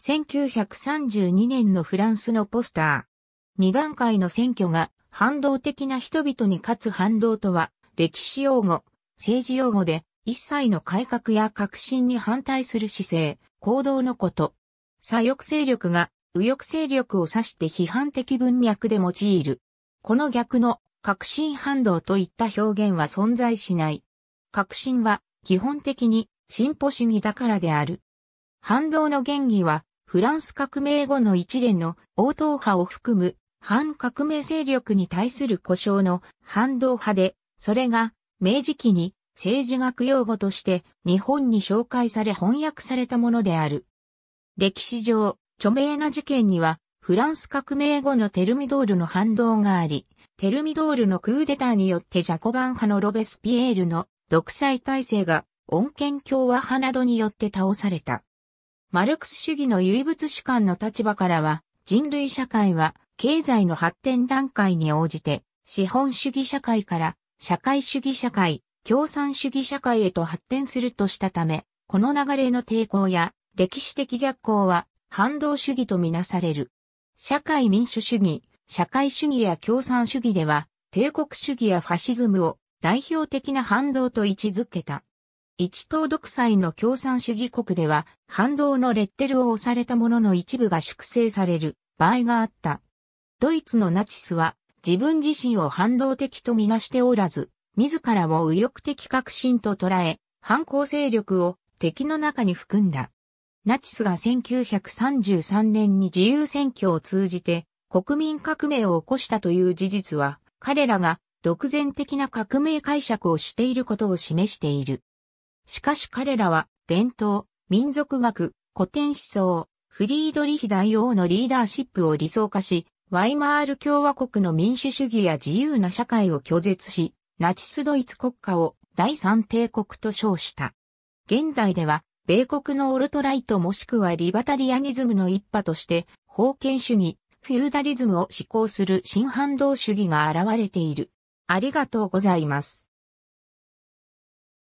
1932年のフランスのポスター。二段階の選挙が反動的な人々に勝つ反動とは、歴史用語、政治用語で、一切の改革や革新に反対する姿勢、行動のこと。左翼勢力が右翼勢力を指して批判的文脈で用いる。この逆の革新反動といった表現は存在しない。革新は基本的に進歩主義だからである。反動の原義はフランス革命後の一連の応答派を含む反革命勢力に対する故障の反動派で、それが明治期に政治学用語として日本に紹介され翻訳されたものである。歴史上、著名な事件には、フランス革命後のテルミドールの反動があり、テルミドールのクーデターによってジャコバン派のロベスピエールの独裁体制が、穏健共和派などによって倒された。マルクス主義の唯物主観の立場からは、人類社会は経済の発展段階に応じて、資本主義社会から社会主義社会、共産主義社会へと発展するとしたため、この流れの抵抗や歴史的逆行は反動主義とみなされる。社会民主主義、社会主義や共産主義では、帝国主義やファシズムを代表的な反動と位置づけた。一党独裁の共産主義国では、反動のレッテルを押されたものの一部が粛清される場合があった。ドイツのナチスは、自分自身を反動的とみなしておらず、自らを右翼的革新と捉え、反抗勢力を敵の中に含んだ。ナチスが1933年に自由選挙を通じて国民革命を起こしたという事実は、彼らが独善的な革命解釈をしていることを示している。しかし彼らは伝統、民族学、古典思想、フリードリヒ大王のリーダーシップを理想化し、ワイマール共和国の民主主義や自由な社会を拒絶し、ナチスドイツ国家を第三帝国と称した。現代では、米国のオルトライトもしくはリバタリアニズムの一派として、封建主義、フューダリズムを施行する新反動主義が現れている。ありがとうございます。